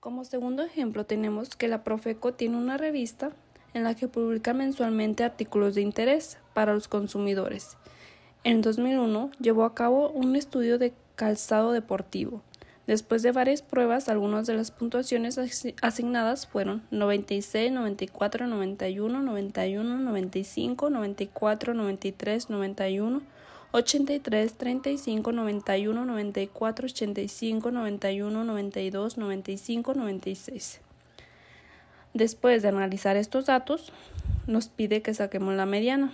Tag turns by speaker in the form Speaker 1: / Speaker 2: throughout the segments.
Speaker 1: Como segundo ejemplo tenemos que la Profeco tiene una revista en la que publica mensualmente artículos de interés para los consumidores. En 2001 llevó a cabo un estudio de calzado deportivo. Después de varias pruebas, algunas de las puntuaciones asignadas fueron 96, 94, 91, 91, 95, 94, 93, 91, 83, 35, 91, 94, 85, 91, 92, 95, 96. Después de analizar estos datos, nos pide que saquemos la mediana.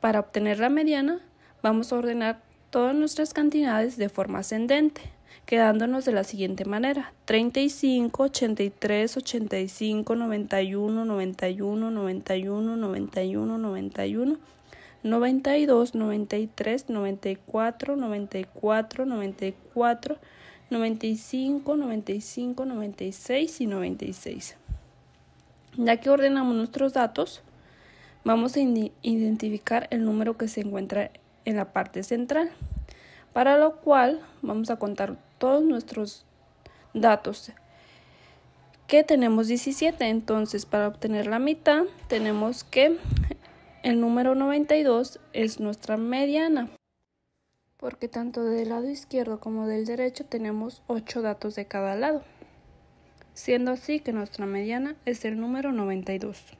Speaker 1: Para obtener la mediana, vamos a ordenar todas nuestras cantidades de forma ascendente, quedándonos de la siguiente manera: 35, 83, 85, 91, 91, 91, 91, 91, 92, 93, 94, 94, 94, 95, 95, 96 y 96. Ya que ordenamos nuestros datos, vamos a identificar el número que se encuentra en la parte central, para lo cual vamos a contar todos nuestros datos que tenemos 17, entonces para obtener la mitad tenemos que el número 92 es nuestra mediana, porque tanto del lado izquierdo como del derecho tenemos 8 datos de cada lado, siendo así que nuestra mediana es el número 92.